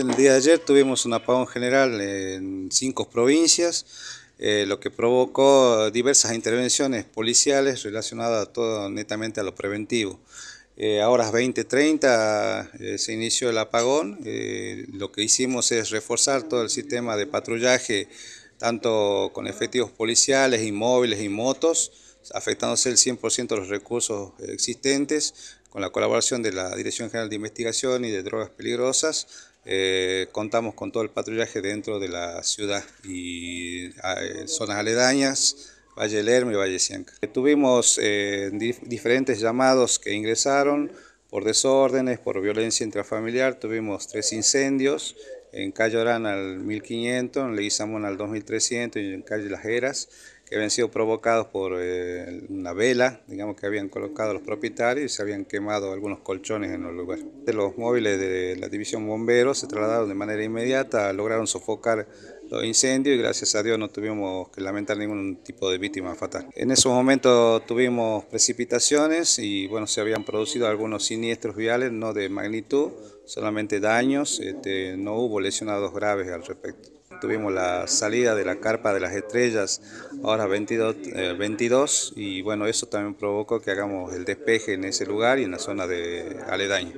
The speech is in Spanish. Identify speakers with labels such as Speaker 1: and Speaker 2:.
Speaker 1: El día de ayer tuvimos un apagón general en cinco provincias, eh, lo que provocó diversas intervenciones policiales relacionadas todo netamente a lo preventivo. Eh, a horas 20.30 eh, se inició el apagón, lo que hicimos es reforzar todo el sistema de patrullaje, tanto con efectivos policiales, inmóviles y motos, afectándose el 100% de los recursos existentes, con la colaboración de la Dirección General de Investigación y de Drogas Peligrosas, eh, contamos con todo el patrullaje dentro de la ciudad y ah, eh, zonas aledañas, Valle Lerma y Valle Cienca. Eh, tuvimos diferentes llamados que ingresaron por desórdenes, por violencia intrafamiliar, tuvimos tres incendios en calle Orán al 1500, en Leguizamón al 2300 y en calle Las Heras, que habían sido provocados por eh, una vela, digamos que habían colocado los propietarios y se habían quemado algunos colchones en los lugares. Los móviles de la división bomberos se trasladaron de manera inmediata, lograron sofocar los incendios y gracias a Dios no tuvimos que lamentar ningún tipo de víctima fatal. En esos momentos tuvimos precipitaciones y bueno, se habían producido algunos siniestros viales, no de magnitud, solamente daños, este, no hubo lesionados graves al respecto. Tuvimos la salida de la carpa de las estrellas, ahora 22, 22 eh, y bueno, eso también provocó que hagamos el despeje en ese lugar y en la zona de aledaño.